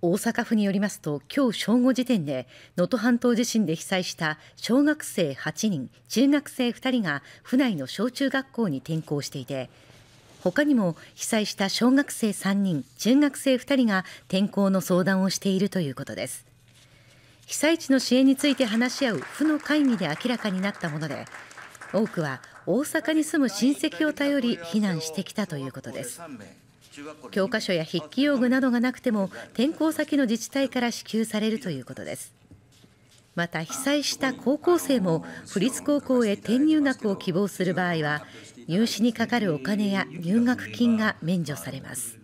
大阪府によりますと今日正午時点で能登半島地震で被災した小学生8人中学生2人が府内の小中学校に転校していて他にも被災した小学生3人中学生2人が転校の相談をしているということです被災地の支援について話し合う府の会議で明らかになったもので多くは大阪に住む親戚を頼り避難してきたということです教科書や筆記用具などがなくても転校先の自治体から支給されるということですまた被災した高校生も府立高校へ転入学を希望する場合は入試にかかるお金や入学金が免除されます